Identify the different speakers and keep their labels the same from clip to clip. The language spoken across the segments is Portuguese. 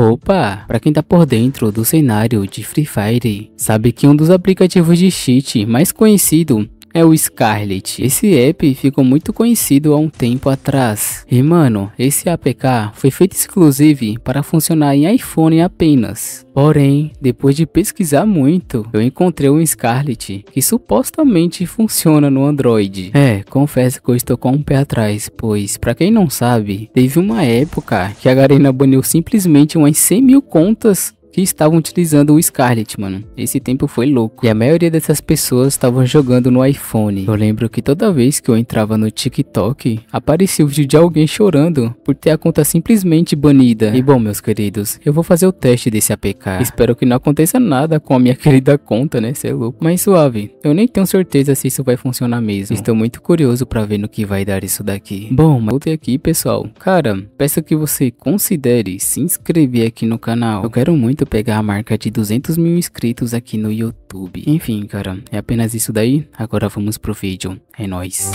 Speaker 1: Opa! Para quem tá por dentro do cenário de Free Fire, sabe que um dos aplicativos de cheat mais conhecido é o Scarlet. Esse app ficou muito conhecido há um tempo atrás. E mano, esse APK foi feito exclusivo para funcionar em iPhone apenas. Porém, depois de pesquisar muito, eu encontrei um Scarlet que supostamente funciona no Android. É, confesso que eu estou com um pé atrás, pois para quem não sabe, teve uma época que a Garena baniu simplesmente umas 100 mil contas que estavam utilizando o Scarlet, mano. Esse tempo foi louco. E a maioria dessas pessoas estavam jogando no iPhone. Eu lembro que toda vez que eu entrava no TikTok, aparecia o vídeo de alguém chorando por ter a conta simplesmente banida. E bom, meus queridos, eu vou fazer o teste desse APK. Espero que não aconteça nada com a minha querida conta, né? Cê é louco. Mas suave, eu nem tenho certeza se isso vai funcionar mesmo. Estou muito curioso pra ver no que vai dar isso daqui. Bom, voltei aqui, pessoal. Cara, peço que você considere se inscrever aqui no canal. Eu quero muito pegar a marca de 200 mil inscritos aqui no YouTube. Enfim, cara, é apenas isso daí. Agora vamos pro vídeo. É nóis.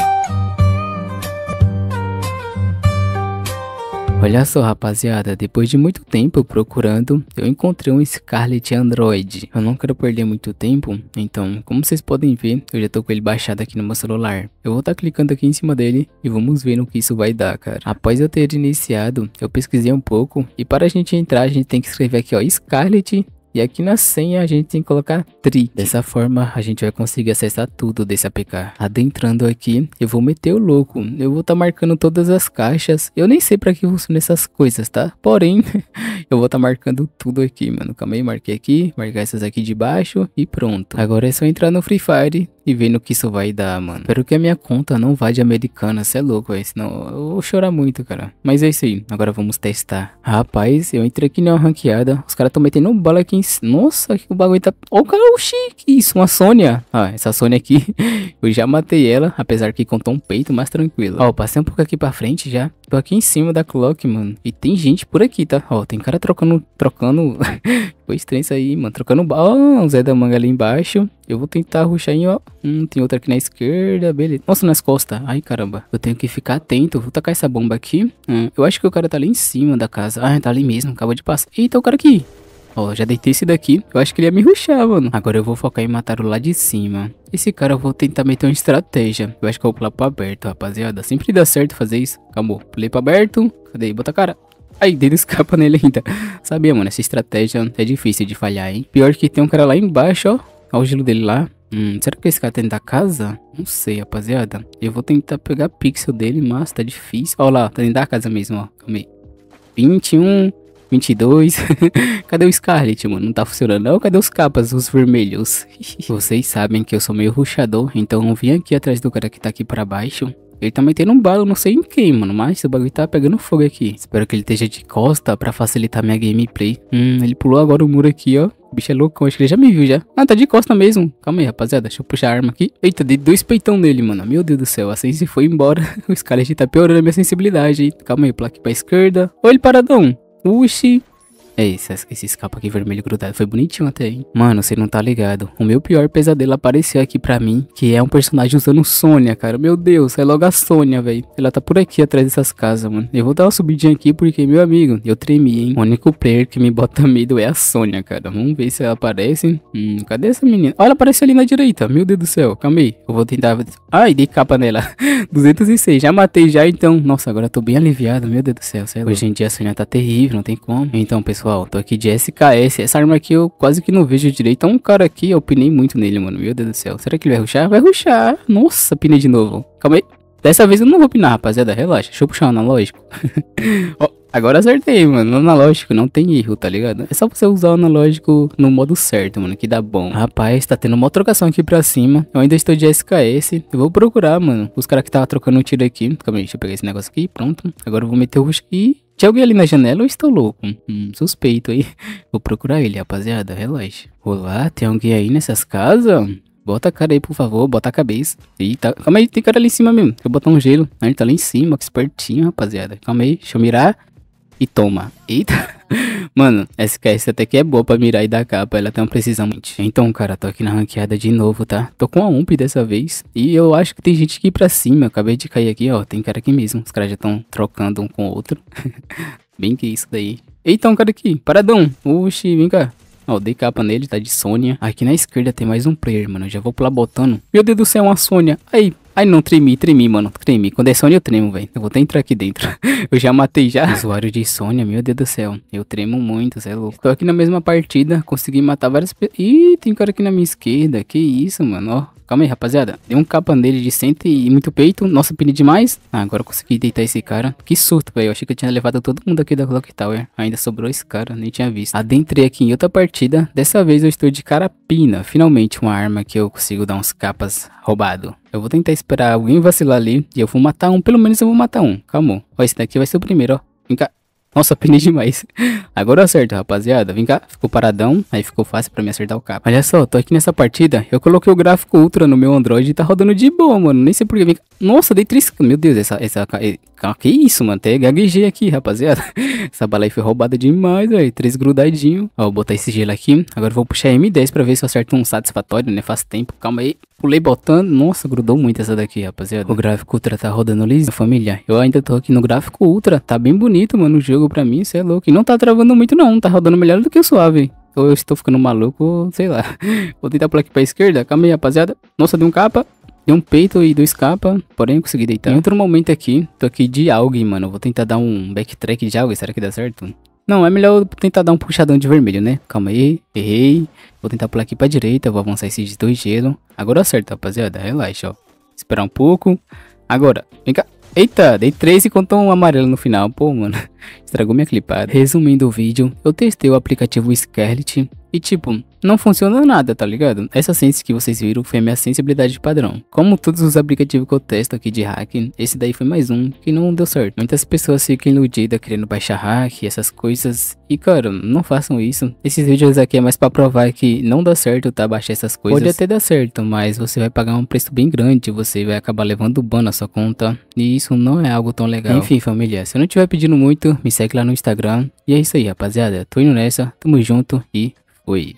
Speaker 1: Olha só rapaziada, depois de muito tempo procurando, eu encontrei um Scarlet Android. Eu não quero perder muito tempo, então como vocês podem ver, eu já tô com ele baixado aqui no meu celular. Eu vou estar tá clicando aqui em cima dele e vamos ver no que isso vai dar, cara. Após eu ter iniciado, eu pesquisei um pouco e para a gente entrar, a gente tem que escrever aqui ó, Scarlet e aqui na senha a gente tem que colocar tri. Dessa forma a gente vai conseguir acessar tudo desse APK. Adentrando aqui, eu vou meter o louco. Eu vou estar tá marcando todas as caixas. Eu nem sei para que funciona essas coisas, tá? Porém, eu vou estar tá marcando tudo aqui, mano. Calma aí, marquei aqui, marcar essas aqui de baixo e pronto. Agora é só entrar no Free Fire e ver no que isso vai dar, mano. Espero que a minha conta não vá de americana, Você é louco, velho. senão eu vou chorar muito, cara. Mas é isso aí, agora vamos testar. Rapaz, eu entrei aqui na ranqueada, os caras estão metendo bala aqui em nossa, o bagulho tá... Ô, oh, cara, é oxi, que isso, uma Sônia. Ah, essa Sônia aqui, eu já matei ela, apesar que contou um peito, mas tranquilo. Ó, oh, passei um pouco aqui pra frente já. Tô aqui em cima da clock, mano. E tem gente por aqui, tá? Ó, oh, tem cara trocando... Trocando... Foi estranho isso aí, mano. Trocando... Ó, o Zé da Manga ali embaixo. Eu vou tentar ruxar em... Ó. Hum, tem outra aqui na esquerda, beleza. Nossa, nas costas. Ai, caramba. Eu tenho que ficar atento. Vou tacar essa bomba aqui. Hum, eu acho que o cara tá ali em cima da casa. Ah, tá ali mesmo. Acabou de passar. Eita, o cara aqui. Ó, já deitei esse daqui. Eu acho que ele ia me ruxar, mano. Agora eu vou focar em matar o lá de cima. Esse cara eu vou tentar meter uma estratégia. Eu acho que eu vou pular pra aberto, rapaziada. Sempre dá certo fazer isso. Acabou. Pulei pra aberto. Cadê? Bota a cara. Aí dele escapa nele ainda. Sabia, mano, essa estratégia é difícil de falhar, hein? Pior que tem um cara lá embaixo, ó. Olha o gelo dele lá. Hum, será que esse cara tá dentro da casa? Não sei, rapaziada. Eu vou tentar pegar pixel dele, mas tá difícil. Ó lá, tá dentro da casa mesmo, ó. Calma aí. 21. 22. Cadê o Scarlet, mano? Não tá funcionando não? Cadê os capas, os vermelhos? Vocês sabem que eu sou meio ruxador, então eu vim aqui atrás do cara que tá aqui pra baixo. Ele tá metendo um balo, não sei em quem, mano, mas o bagulho tá pegando fogo aqui. Espero que ele esteja de costa pra facilitar minha gameplay. Hum, ele pulou agora o muro aqui, ó. O bicho é loucão, acho que ele já me viu já. Ah, tá de costa mesmo. Calma aí, rapaziada. Deixa eu puxar a arma aqui. Eita, dei dois peitão nele, mano. Meu Deus do céu, a Sense foi embora. O Scarlet tá piorando a minha sensibilidade, hein. Calma aí, plaque pra esquerda. Olha ele paradão. 无锡。É esse, esse escapa aqui vermelho grudado. Foi bonitinho até, hein? Mano, você não tá ligado. O meu pior pesadelo apareceu aqui pra mim, que é um personagem usando Sônia, cara. Meu Deus, é logo a Sônia, velho. Ela tá por aqui atrás dessas casas, mano. Eu vou dar uma subidinha aqui porque, meu amigo, eu tremi, hein? O único player que me bota medo é a Sônia, cara. Vamos ver se ela aparece. Hum, cadê essa menina? Olha, ela apareceu ali na direita. Meu Deus do céu. Calma aí. Eu vou tentar... Ai, dei capa nela. 206. Já matei já, então. Nossa, agora eu tô bem aliviado. Meu Deus do céu. É Hoje em dia a Sônia tá terrível, não tem como. Então, pessoal, pessoal, tô aqui de SKS. Essa arma aqui eu quase que não vejo direito. Há um cara aqui, eu pinei muito nele, mano. Meu Deus do céu. Será que ele vai ruxar? Vai ruxar. Nossa, pinei de novo. Calma aí. Dessa vez eu não vou pinar, rapaziada. Relaxa. Deixa eu puxar o analógico. ó, agora acertei, mano. No analógico não tem erro, tá ligado? É só você usar o analógico no modo certo, mano. Que dá bom. Rapaz, tá tendo uma trocação aqui pra cima. Eu ainda estou de SKS. Eu vou procurar, mano. Os caras que tava trocando o tiro aqui. Calma aí, deixa eu pegar esse negócio aqui. Pronto. Agora eu vou meter o rush tinha alguém ali na janela ou estou louco? Hum, suspeito aí. Vou procurar ele, rapaziada. Relaxa. Olá, tem alguém aí nessas casas? Bota a cara aí, por favor. Bota a cabeça. Eita. Calma aí, tem cara ali em cima mesmo. Deixa eu botar um gelo. Ah, ele tá lá em cima, que espertinho, rapaziada. Calma aí, deixa eu mirar. E toma. Eita. Mano, SKS até que é boa pra mirar e dar capa, ela tem uma precisão muito. Então, cara, tô aqui na ranqueada de novo, tá? Tô com a UMP dessa vez, e eu acho que tem gente que para pra cima, eu acabei de cair aqui, ó, tem cara aqui mesmo, os caras já estão trocando um com o outro. Bem que isso daí. Eita, um cara aqui, paradão, oxi, vem cá. Ó, dei capa nele, tá de Sônia. Aqui na esquerda tem mais um player, mano, eu já vou pular botando. Meu Deus do céu, uma Sônia. Aí, Ai não, tremi, tremi, mano, tremi. Quando é Sony eu tremo, velho. Eu vou até entrar aqui dentro. eu já matei já. Usuário de Sony, meu Deus do céu. Eu tremo muito, cê é louco. Tô aqui na mesma partida, consegui matar várias pessoas. Ih, tem um cara aqui na minha esquerda. Que isso, mano, ó. Calma aí, rapaziada. Deu um capa nele de cento e muito peito. Nossa, pini demais. Ah, agora eu consegui deitar esse cara. Que surto, velho. Eu achei que eu tinha levado todo mundo aqui da Clock Tower. Ainda sobrou esse cara, nem tinha visto. Adentrei aqui em outra partida. Dessa vez eu estou de carapina. Finalmente uma arma que eu consigo dar uns capas roubado. Eu vou tentar esperar alguém vacilar ali e eu vou matar um. Pelo menos eu vou matar um. Calma. Ó, esse daqui vai ser o primeiro, ó. Vem cá. Nossa, penei demais. Agora eu acerto, rapaziada. Vem cá. Ficou paradão. Aí ficou fácil pra me acertar o capa. Olha só, tô aqui nessa partida. Eu coloquei o gráfico Ultra no meu Android e tá rodando de boa, mano. Nem sei porquê. Vem cá. Nossa, dei três... Meu Deus, essa... essa... Que isso, mano? Tem GG aqui, rapaziada. Essa bala aí foi roubada demais, velho. Três grudadinho. Ó, vou botar esse gelo aqui. Agora vou puxar a M10 pra ver se eu acerto um satisfatório, né? Faz tempo. Calma aí. Pulei botando. Nossa, grudou muito essa daqui, rapaziada. O gráfico Ultra tá rodando liso, família. Eu ainda tô aqui no gráfico Ultra. Tá bem bonito, mano, o jogo jogou pra mim, você é louco. E não tá travando muito, não. Tá rodando melhor do que o suave. Ou eu estou ficando maluco, sei lá. Vou tentar pular aqui pra esquerda. Calma aí, rapaziada. Nossa, deu um capa. Deu um peito e dois capa, porém eu consegui deitar. Em outro momento aqui, tô aqui de alguém, mano. Vou tentar dar um backtrack de alguém, será que dá certo? Não, é melhor tentar dar um puxadão de vermelho, né? Calma aí, errei. Vou tentar pular aqui pra direita, vou avançar esses dois gelo. Agora acerta, rapaziada, relaxa, ó. Esperar um pouco. Agora, vem cá. Eita, dei 3 e contou um amarelo no final. Pô, mano, estragou minha clipada. Resumindo o vídeo, eu testei o aplicativo Scarlet e tipo, não funciona nada, tá ligado? Essa sense que vocês viram foi a minha sensibilidade padrão. Como todos os aplicativos que eu testo aqui de hacking, esse daí foi mais um que não deu certo. Muitas pessoas ficam iludidas querendo baixar hack, essas coisas. E cara, não façam isso. Esses vídeos aqui é mais pra provar que não dá certo, tá? Baixar essas coisas. Pode até dar certo, mas você vai pagar um preço bem grande, você vai acabar levando ban na sua conta. E isso não é algo tão legal. Enfim, família, se eu não estiver pedindo muito, me segue lá no Instagram. E é isso aí, rapaziada. Tô indo nessa, tamo junto e 喂。